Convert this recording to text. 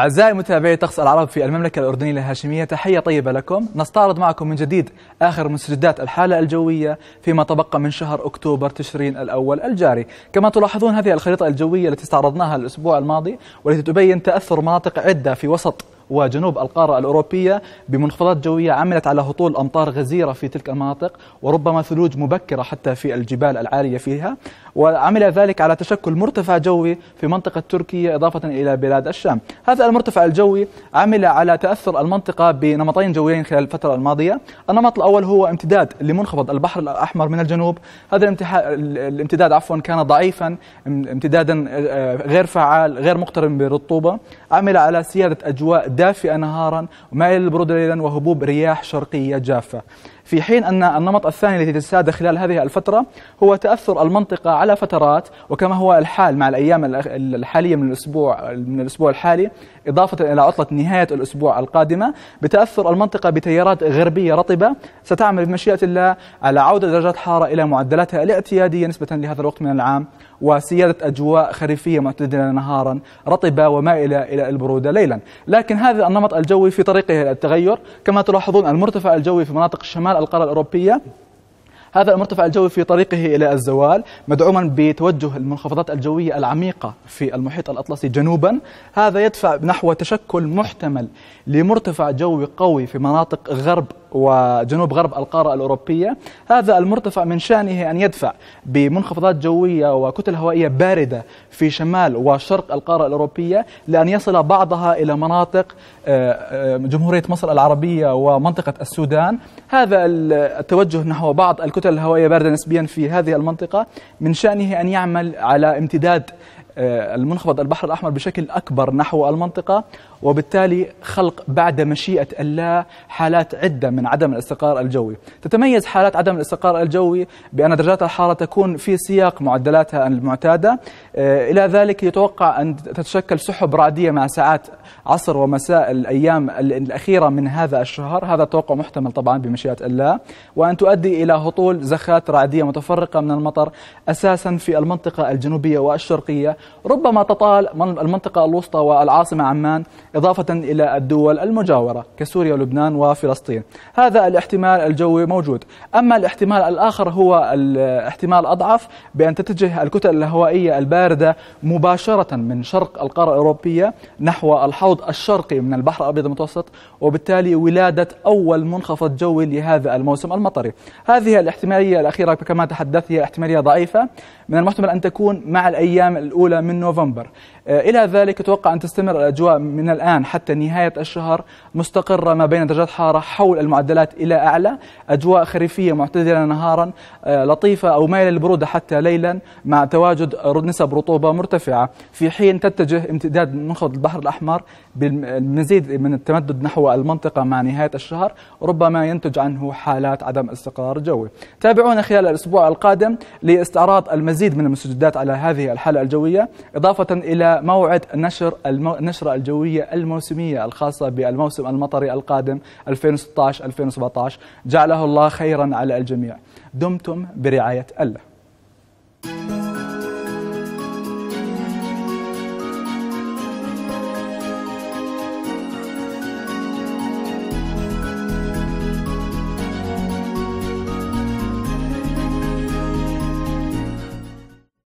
أعزائي متابعي طقس العرب في المملكة الأردنية الهاشمية تحية طيبة لكم نستعرض معكم من جديد آخر مستجدات الحالة الجوية فيما تبقى من شهر أكتوبر تشرين الأول الجاري كما تلاحظون هذه الخريطة الجوية التي استعرضناها الأسبوع الماضي والتي تبين تأثر مناطق عدة في وسط وجنوب القارة الأوروبية بمنخفضات جوية عملت على هطول أمطار غزيرة في تلك المناطق وربما ثلوج مبكرة حتى في الجبال العالية فيها وعمل ذلك على تشكل مرتفع جوي في منطقة تركيا إضافة إلى بلاد الشام هذا المرتفع الجوي عمل على تأثر المنطقة بنمطين جويين خلال الفترة الماضية النمط الأول هو امتداد لمنخفض البحر الأحمر من الجنوب هذا الامتداد عفوا كان ضعيفا امتدادا آه، غير فعال غير مقترن بالرطوبة عمل على سيادة أجواء دافئة نهارا ومائل للبرودة ليلا وهبوب رياح شرقية جافة في حين أن النمط الثاني الذي تساد خلال هذه الفترة هو تأثر المنطقة على على فترات وكما هو الحال مع الايام الحاليه من الاسبوع من الاسبوع الحالي اضافه الى عطله نهايه الاسبوع القادمه بتاثر المنطقه بتيارات غربيه رطبه ستعمل بمشيئه الله على عوده درجات حاره الى معدلاتها الاعتياديه نسبه لهذا الوقت من العام وسياده اجواء خريفيه معتدله نهارا رطبه ومائله الى البروده ليلا، لكن هذا النمط الجوي في طريقه الى التغير، كما تلاحظون المرتفع الجوي في مناطق شمال القاره الاوروبيه هذا المرتفع الجوي في طريقه إلى الزوال مدعوما بتوجه المنخفضات الجوية العميقة في المحيط الأطلسي جنوبا هذا يدفع نحو تشكل محتمل لمرتفع جوي قوي في مناطق غرب وجنوب غرب القارة الأوروبية هذا المرتفع من شأنه أن يدفع بمنخفضات جوية وكتل هوائية باردة في شمال وشرق القارة الأوروبية لأن يصل بعضها إلى مناطق آه، آه، جمهورية مصر العربية ومنطقة السودان هذا التوجه نحو بعض الكتل الهوائية باردة نسبيا في هذه المنطقة من شأنه أن يعمل على امتداد آه، المنخفض البحر الأحمر بشكل أكبر نحو المنطقة وبالتالي خلق بعد مشيئة الله حالات عدة من عدم الاستقرار الجوي تتميز حالات عدم الاستقرار الجوي بأن درجات الحرارة تكون في سياق معدلاتها المعتادة آه، إلى ذلك يتوقع أن تتشكل سحب رعدية مع ساعات عصر ومساء الأيام الأخيرة من هذا الشهر هذا توقع محتمل طبعا بمشيئة الله وأن تؤدي إلى هطول زخات رعدية متفرقة من المطر أساسا في المنطقة الجنوبية والشرقية ربما تطال المنطقة الوسطى والعاصمة عمان إضافة إلى الدول المجاورة كسوريا ولبنان وفلسطين هذا الاحتمال الجوي موجود أما الاحتمال الآخر هو الاحتمال أضعف بأن تتجه الكتل الهوائية الباردة مباشرة من شرق القارة الأوروبية نحو الحوض الشرقي من البحر الأبيض المتوسط وبالتالي ولادة أول منخفض جوي لهذا الموسم المطري هذه الاحتمالية الأخيرة كما تحدث هي احتمالية ضعيفة من المحتمل أن تكون مع الأيام الأولى من نوفمبر آه، إلى ذلك أتوقع أن تستمر الأجواء من الآن حتى نهاية الشهر مستقرة ما بين درجات حارة حول المعدلات إلى أعلى أجواء خريفية معتدلة نهارا آه، لطيفة أو مايلة للبرودة حتى ليلا مع تواجد نسب رطوبة مرتفعة في حين تتجه امتداد منخفض البحر الأحمر بالمزيد من التمدد نحو المنطقة مع نهاية الشهر ربما ينتج عنه حالات عدم استقرار جوي تابعونا خلال الأسبوع القادم لاستعراض المزيد من المستجدات على هذه الحالة الجوية إضافة إلى موعد نشر النشرة الجوية الموسمية الخاصة بالموسم المطري القادم 2016-2017 جعله الله خيرا على الجميع دمتم برعاية الله